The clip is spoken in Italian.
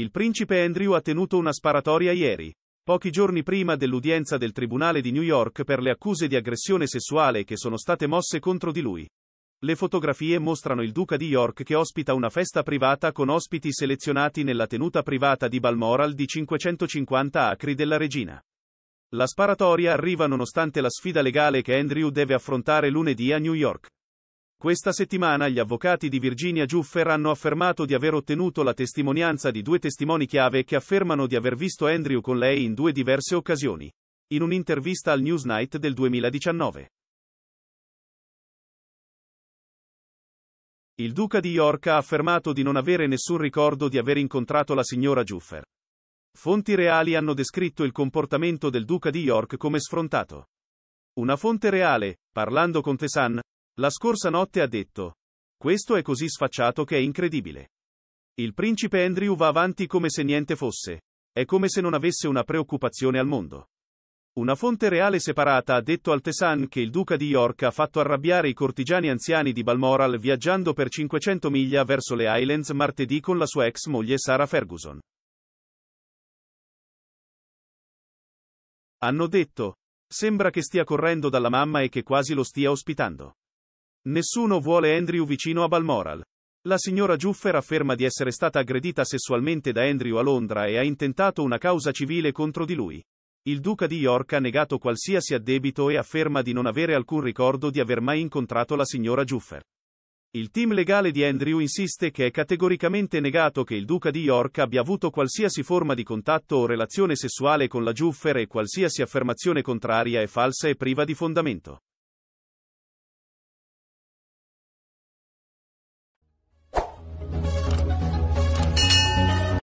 Il principe Andrew ha tenuto una sparatoria ieri. Pochi giorni prima dell'udienza del Tribunale di New York per le accuse di aggressione sessuale che sono state mosse contro di lui. Le fotografie mostrano il duca di York che ospita una festa privata con ospiti selezionati nella tenuta privata di Balmoral di 550 acri della regina. La sparatoria arriva nonostante la sfida legale che Andrew deve affrontare lunedì a New York. Questa settimana gli avvocati di Virginia Giuffer hanno affermato di aver ottenuto la testimonianza di due testimoni chiave che affermano di aver visto Andrew con lei in due diverse occasioni. In un'intervista al Newsnight del 2019. Il duca di York ha affermato di non avere nessun ricordo di aver incontrato la signora Giuffer. Fonti reali hanno descritto il comportamento del duca di York come sfrontato. Una fonte reale, parlando con Tessan, la scorsa notte ha detto. Questo è così sfacciato che è incredibile. Il principe Andrew va avanti come se niente fosse. È come se non avesse una preoccupazione al mondo. Una fonte reale separata ha detto al Tesan che il duca di York ha fatto arrabbiare i cortigiani anziani di Balmoral viaggiando per 500 miglia verso le Highlands martedì con la sua ex moglie Sarah Ferguson. Hanno detto. Sembra che stia correndo dalla mamma e che quasi lo stia ospitando. Nessuno vuole Andrew vicino a Balmoral. La signora Juffer afferma di essere stata aggredita sessualmente da Andrew a Londra e ha intentato una causa civile contro di lui. Il duca di York ha negato qualsiasi addebito e afferma di non avere alcun ricordo di aver mai incontrato la signora Juffer. Il team legale di Andrew insiste che è categoricamente negato che il duca di York abbia avuto qualsiasi forma di contatto o relazione sessuale con la Juffer e qualsiasi affermazione contraria è falsa e priva di fondamento.